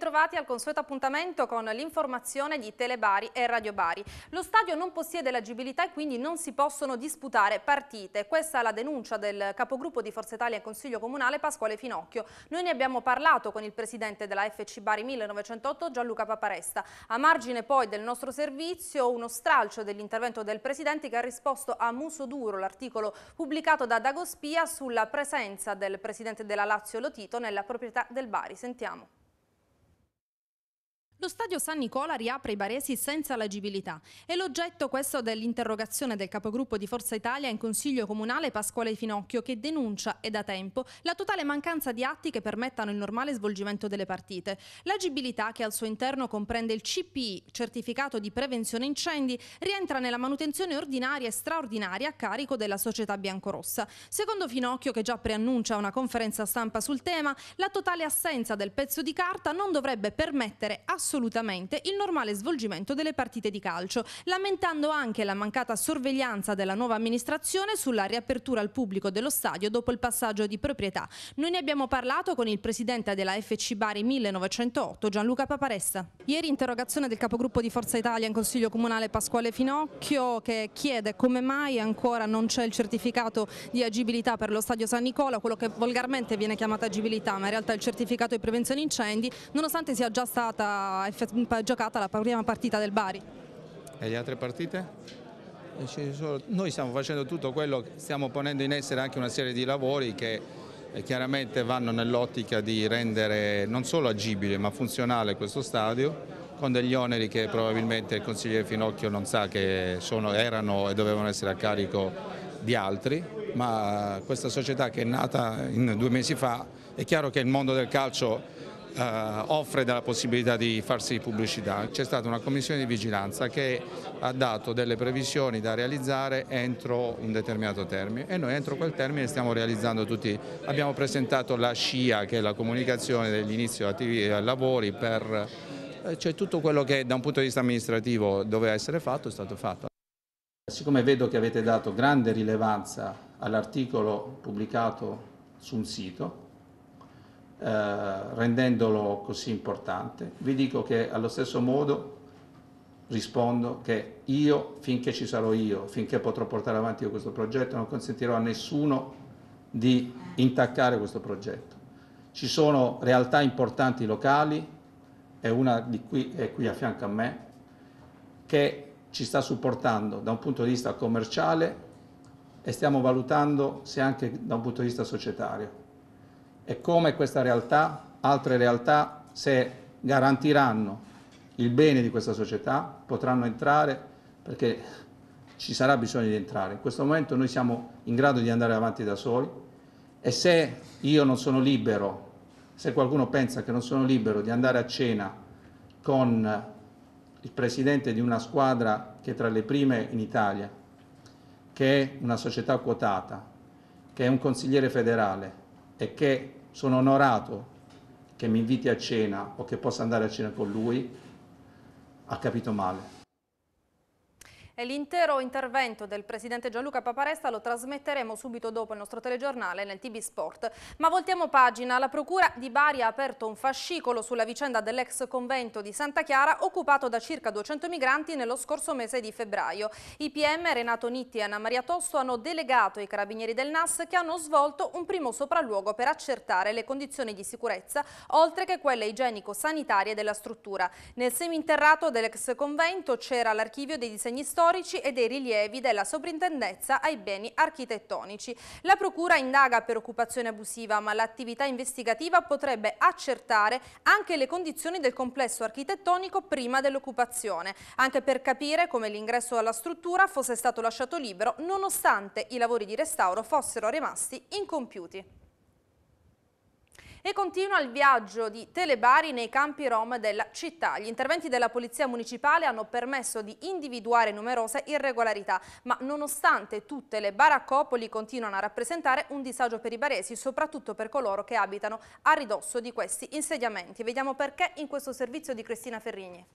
Bentrovati al consueto appuntamento con l'informazione di Telebari e Radio Bari. Lo stadio non possiede l'agibilità e quindi non si possono disputare partite. Questa è la denuncia del capogruppo di Forza Italia in Consiglio Comunale Pasquale Finocchio. Noi ne abbiamo parlato con il presidente della FC Bari 1908 Gianluca Paparesta. A margine poi del nostro servizio uno stralcio dell'intervento del presidente che ha risposto a muso duro l'articolo pubblicato da Dagospia sulla presenza del presidente della Lazio Lotito nella proprietà del Bari. Sentiamo. Lo stadio San Nicola riapre i baresi senza l'agibilità. È l'oggetto questo dell'interrogazione del capogruppo di Forza Italia in Consiglio Comunale Pasquale Finocchio che denuncia, e da tempo, la totale mancanza di atti che permettano il normale svolgimento delle partite. L'agibilità, che al suo interno comprende il CPI, certificato di prevenzione incendi, rientra nella manutenzione ordinaria e straordinaria a carico della società biancorossa. Secondo Finocchio, che già preannuncia una conferenza stampa sul tema, la totale assenza del pezzo di carta non dovrebbe permettere assolutamente assolutamente il normale svolgimento delle partite di calcio, lamentando anche la mancata sorveglianza della nuova amministrazione sulla riapertura al pubblico dello stadio dopo il passaggio di proprietà. Noi ne abbiamo parlato con il presidente della FC Bari 1908, Gianluca Paparessa. Ieri interrogazione del capogruppo di Forza Italia in Consiglio Comunale Pasquale Finocchio che chiede come mai ancora non c'è il certificato di agibilità per lo stadio San Nicola, quello che volgarmente viene chiamato agibilità, ma in realtà il certificato di prevenzione incendi, nonostante sia già stata giocata la prima partita del Bari. E le altre partite? Eh, noi stiamo facendo tutto quello, stiamo ponendo in essere anche una serie di lavori che eh, chiaramente vanno nell'ottica di rendere non solo agibile ma funzionale questo stadio con degli oneri che probabilmente il consigliere Finocchio non sa che sono, erano e dovevano essere a carico di altri, ma questa società che è nata due mesi fa, è chiaro che il mondo del calcio eh, offre la possibilità di farsi pubblicità. C'è stata una commissione di vigilanza che ha dato delle previsioni da realizzare entro un determinato termine e noi entro quel termine stiamo realizzando tutti. Abbiamo presentato la SCIA che è la comunicazione dell'inizio dei lavori per eh, cioè tutto quello che da un punto di vista amministrativo doveva essere fatto è stato fatto. Siccome vedo che avete dato grande rilevanza all'articolo pubblicato su un sito, eh, rendendolo così importante, vi dico che allo stesso modo rispondo che io, finché ci sarò io, finché potrò portare avanti io questo progetto, non consentirò a nessuno di intaccare questo progetto. Ci sono realtà importanti locali, e una di qui è qui a fianco a me, che ci sta supportando da un punto di vista commerciale e stiamo valutando se anche da un punto di vista societario e come questa realtà, altre realtà, se garantiranno il bene di questa società, potranno entrare perché ci sarà bisogno di entrare. In questo momento noi siamo in grado di andare avanti da soli e se io non sono libero, se qualcuno pensa che non sono libero di andare a cena con il presidente di una squadra che è tra le prime in Italia, che è una società quotata, che è un consigliere federale e che sono onorato che mi inviti a cena o che possa andare a cena con lui, ha capito male. E l'intero intervento del presidente Gianluca Paparesta lo trasmetteremo subito dopo il nostro telegiornale nel TB Sport. Ma voltiamo pagina. La procura di Bari ha aperto un fascicolo sulla vicenda dell'ex convento di Santa Chiara occupato da circa 200 migranti nello scorso mese di febbraio. I PM Renato Nitti e Anna Maria Tosto hanno delegato i carabinieri del NAS che hanno svolto un primo sopralluogo per accertare le condizioni di sicurezza oltre che quelle igienico-sanitarie della struttura. Nel seminterrato dell'ex convento c'era l'archivio dei disegni storici storici e dei rilievi della Soprintendenza ai beni architettonici. La Procura indaga per occupazione abusiva, ma l'attività investigativa potrebbe accertare anche le condizioni del complesso architettonico prima dell'occupazione, anche per capire come l'ingresso alla struttura fosse stato lasciato libero nonostante i lavori di restauro fossero rimasti incompiuti. E continua il viaggio di telebari nei campi rom della città. Gli interventi della Polizia Municipale hanno permesso di individuare numerose irregolarità, ma nonostante tutte le baraccopoli continuano a rappresentare un disagio per i baresi, soprattutto per coloro che abitano a ridosso di questi insediamenti. Vediamo perché in questo servizio di Cristina Ferrigni.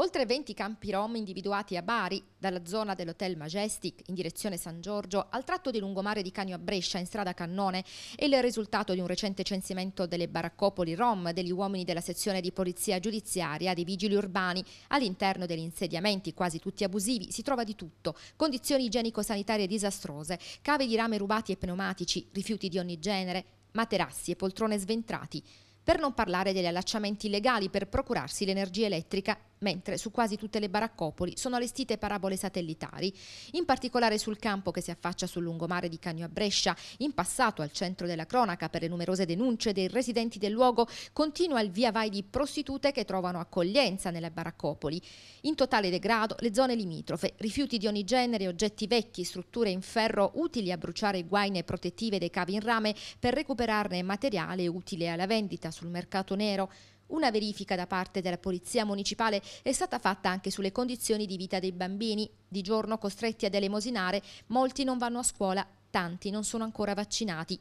Oltre 20 campi rom individuati a Bari, dalla zona dell'Hotel Majestic in direzione San Giorgio al tratto di lungomare di Cagno a Brescia in strada Cannone, è il risultato di un recente censimento delle baraccopoli rom degli uomini della sezione di polizia giudiziaria dei vigili urbani. All'interno degli insediamenti, quasi tutti abusivi, si trova di tutto: condizioni igienico-sanitarie disastrose, cave di rame rubati e pneumatici, rifiuti di ogni genere, materassi e poltrone sventrati. Per non parlare degli allacciamenti illegali per procurarsi l'energia elettrica mentre su quasi tutte le baraccopoli sono allestite parabole satellitari, in particolare sul campo che si affaccia sul lungomare di Cagno a Brescia, in passato al centro della cronaca per le numerose denunce dei residenti del luogo, continua il via vai di prostitute che trovano accoglienza nelle baraccopoli. In totale degrado le zone limitrofe, rifiuti di ogni genere, oggetti vecchi, strutture in ferro utili a bruciare guaine protettive dei cavi in rame per recuperarne materiale utile alla vendita sul mercato nero. Una verifica da parte della Polizia Municipale è stata fatta anche sulle condizioni di vita dei bambini. Di giorno costretti ad elemosinare, molti non vanno a scuola, tanti non sono ancora vaccinati.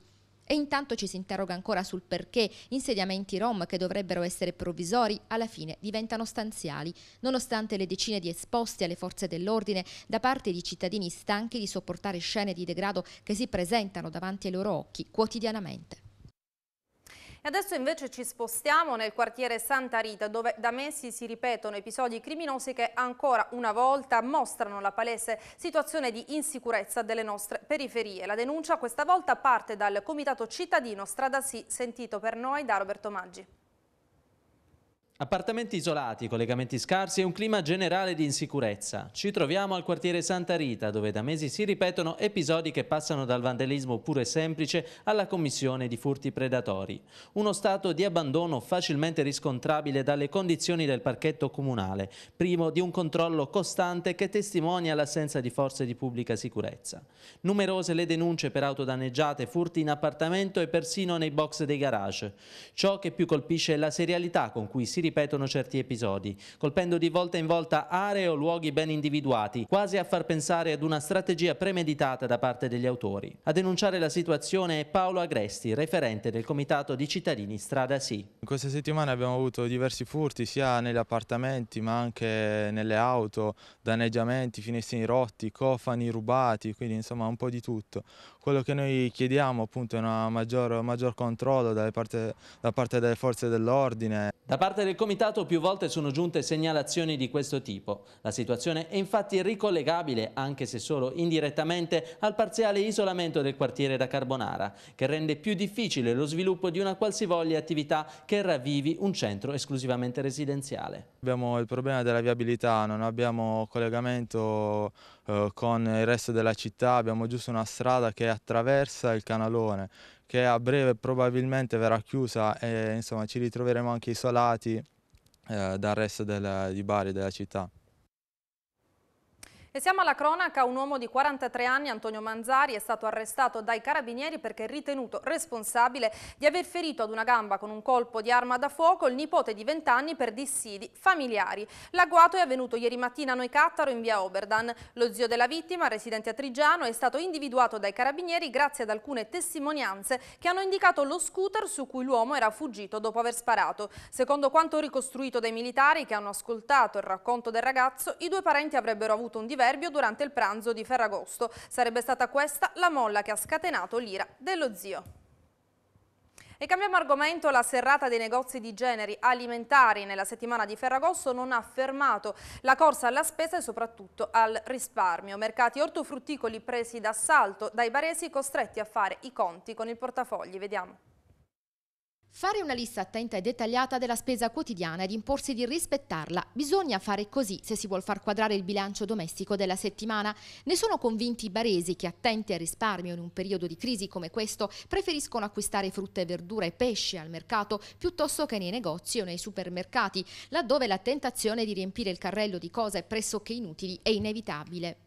E intanto ci si interroga ancora sul perché insediamenti rom che dovrebbero essere provvisori alla fine diventano stanziali, nonostante le decine di esposti alle forze dell'ordine da parte di cittadini stanchi di sopportare scene di degrado che si presentano davanti ai loro occhi quotidianamente. E adesso invece ci spostiamo nel quartiere Santa Rita, dove da mesi si ripetono episodi criminosi che ancora una volta mostrano la palese situazione di insicurezza delle nostre periferie. La denuncia questa volta parte dal Comitato Cittadino Strada Sì, sentito per noi da Roberto Maggi. Appartamenti isolati, collegamenti scarsi e un clima generale di insicurezza. Ci troviamo al quartiere Santa Rita, dove da mesi si ripetono episodi che passano dal vandalismo pure semplice alla commissione di furti predatori. Uno stato di abbandono facilmente riscontrabile dalle condizioni del parchetto comunale, primo di un controllo costante che testimonia l'assenza di forze di pubblica sicurezza. Numerose le denunce per auto danneggiate, furti in appartamento e persino nei box dei garage. Ciò che più colpisce è la serialità con cui si ripetono certi episodi, colpendo di volta in volta aree o luoghi ben individuati, quasi a far pensare ad una strategia premeditata da parte degli autori. A denunciare la situazione è Paolo Agresti, referente del Comitato di Cittadini Strada Sì. In queste settimane abbiamo avuto diversi furti sia negli appartamenti ma anche nelle auto, danneggiamenti, finestrini rotti, cofani rubati, quindi insomma un po' di tutto. Quello che noi chiediamo appunto è un maggior, maggior, controllo parte, da parte delle forze dell'ordine. Da parte del Comitato più volte sono giunte segnalazioni di questo tipo. La situazione è infatti ricollegabile, anche se solo indirettamente, al parziale isolamento del quartiere da Carbonara, che rende più difficile lo sviluppo di una qualsivoglia attività che ravvivi un centro esclusivamente residenziale. Abbiamo il problema della viabilità, non abbiamo collegamento eh, con il resto della città, abbiamo giusto una strada che attraversa il canalone, che a breve probabilmente verrà chiusa e insomma ci ritroveremo anche isolati eh, dal resto del, di Bari, della città. E siamo alla cronaca, un uomo di 43 anni, Antonio Manzari, è stato arrestato dai carabinieri perché è ritenuto responsabile di aver ferito ad una gamba con un colpo di arma da fuoco il nipote di 20 anni per dissidi familiari. L'agguato è avvenuto ieri mattina a Noicattaro in via Oberdan. Lo zio della vittima, residente a Trigiano, è stato individuato dai carabinieri grazie ad alcune testimonianze che hanno indicato lo scooter su cui l'uomo era fuggito dopo aver sparato. Secondo quanto ricostruito dai militari che hanno ascoltato il racconto del ragazzo, i due parenti avrebbero avuto un diverso proverbio durante il pranzo di Ferragosto. Sarebbe stata questa la molla che ha scatenato l'ira dello zio. E cambiamo argomento, la serrata dei negozi di generi alimentari nella settimana di Ferragosto non ha fermato la corsa alla spesa e soprattutto al risparmio. Mercati ortofrutticoli presi d'assalto dai baresi costretti a fare i conti con il portafogli. Vediamo. Fare una lista attenta e dettagliata della spesa quotidiana ed imporsi di rispettarla. Bisogna fare così se si vuol far quadrare il bilancio domestico della settimana. Ne sono convinti i baresi che attenti al risparmio in un periodo di crisi come questo preferiscono acquistare frutta e verdura e pesce al mercato piuttosto che nei negozi o nei supermercati, laddove la tentazione di riempire il carrello di cose pressoché inutili è inevitabile.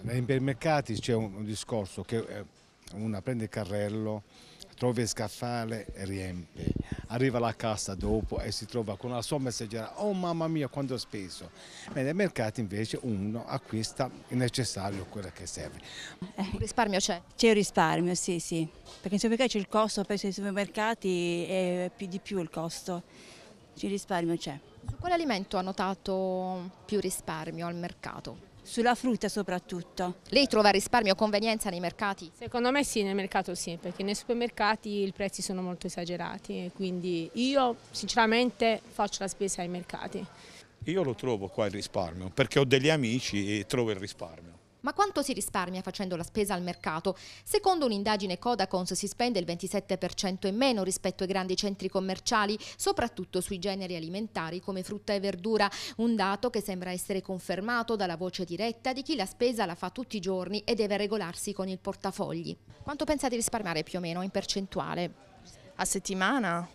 Nei supermercati c'è un discorso che eh, una prende il carrello trova il scaffale e riempie. Arriva alla cassa dopo e si trova con la sua messaggera, oh mamma mia quanto ho speso. Mentre ai mercati invece uno acquista il necessario, quello che serve. Eh, il risparmio c'è? C'è il risparmio, sì, sì. Perché in supermercati c'è il costo, penso che nei supermercati è più di più il costo. Il risparmio c'è. Su quale alimento ha notato più risparmio al mercato? sulla frutta soprattutto. Lei trova risparmio convenienza nei mercati? Secondo me sì, nel mercato sì, perché nei supermercati i prezzi sono molto esagerati, quindi io sinceramente faccio la spesa ai mercati. Io lo trovo qua il risparmio, perché ho degli amici e trovo il risparmio. Ma quanto si risparmia facendo la spesa al mercato? Secondo un'indagine Codacons si spende il 27% in meno rispetto ai grandi centri commerciali, soprattutto sui generi alimentari come frutta e verdura, un dato che sembra essere confermato dalla voce diretta di chi la spesa la fa tutti i giorni e deve regolarsi con il portafogli. Quanto pensa di risparmiare più o meno in percentuale? A settimana?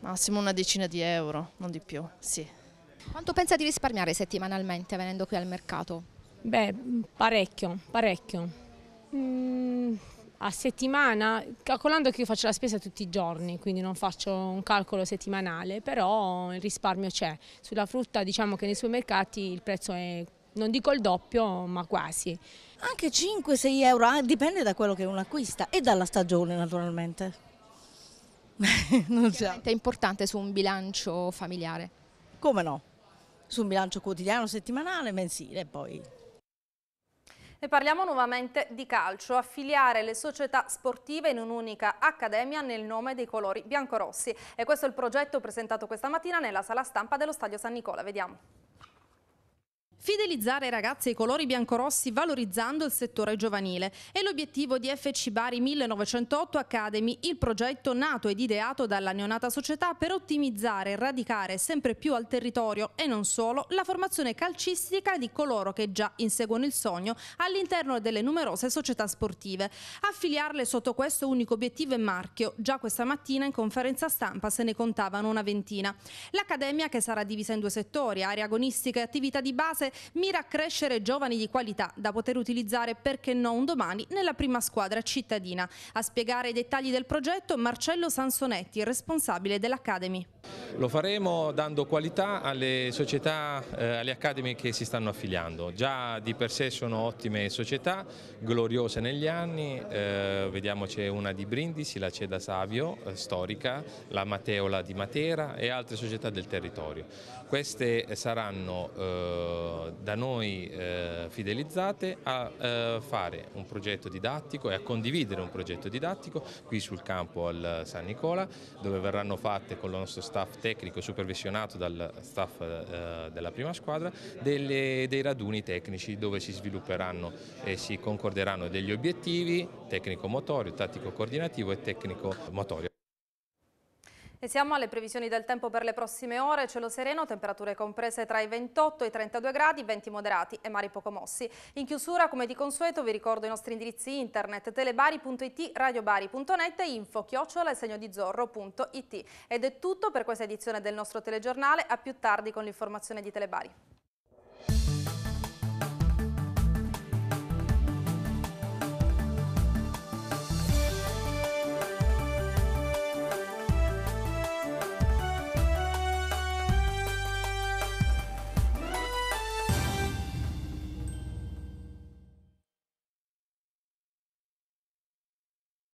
Massimo una decina di euro, non di più, sì. Quanto pensa di risparmiare settimanalmente venendo qui al mercato? Beh, mm, parecchio, parecchio. Mm, a settimana, calcolando che io faccio la spesa tutti i giorni, quindi non faccio un calcolo settimanale, però il risparmio c'è. Sulla frutta diciamo che nei supermercati il prezzo è non dico il doppio, ma quasi. Anche 5-6 euro, ah, dipende da quello che uno acquista e dalla stagione naturalmente. non c'è. È importante su un bilancio familiare. Come no? Su un bilancio quotidiano, settimanale, mensile poi. E parliamo nuovamente di calcio. Affiliare le società sportive in un'unica accademia nel nome dei colori biancorossi. E questo è il progetto presentato questa mattina nella sala stampa dello Stadio San Nicola. Vediamo. Fidelizzare i ragazzi ai colori biancorossi valorizzando il settore giovanile è l'obiettivo di FC Bari 1908 Academy, il progetto nato ed ideato dalla neonata società per ottimizzare e radicare sempre più al territorio e non solo la formazione calcistica di coloro che già inseguono il sogno all'interno delle numerose società sportive. Affiliarle sotto questo unico obiettivo e marchio, già questa mattina in conferenza stampa se ne contavano una ventina. L'Accademia, che sarà divisa in due settori, aree agonistiche e attività di base, base mira a crescere giovani di qualità da poter utilizzare perché no un domani nella prima squadra cittadina. A spiegare i dettagli del progetto Marcello Sansonetti, responsabile dell'Academy. Lo faremo dando qualità alle società, eh, alle academy che si stanno affiliando. Già di per sé sono ottime società, gloriose negli anni, eh, vediamo c'è una di Brindisi, la Ceda Savio, eh, storica, la Mateola di Matera e altre società del territorio. Queste saranno eh, da noi eh, fidelizzate a eh, fare un progetto didattico e a condividere un progetto didattico qui sul campo al San Nicola dove verranno fatte con il nostro staff tecnico supervisionato dal staff eh, della prima squadra delle, dei raduni tecnici dove si svilupperanno e si concorderanno degli obiettivi tecnico-motorio, tattico-coordinativo e tecnico-motorio e siamo alle previsioni del tempo per le prossime ore, cielo sereno, temperature comprese tra i 28 e i 32 gradi, venti moderati e mari poco mossi. In chiusura, come di consueto, vi ricordo i nostri indirizzi internet telebari.it, radiobari.net e info chiocciola e segno di zorro.it. Ed è tutto per questa edizione del nostro telegiornale, a più tardi con l'informazione di Telebari.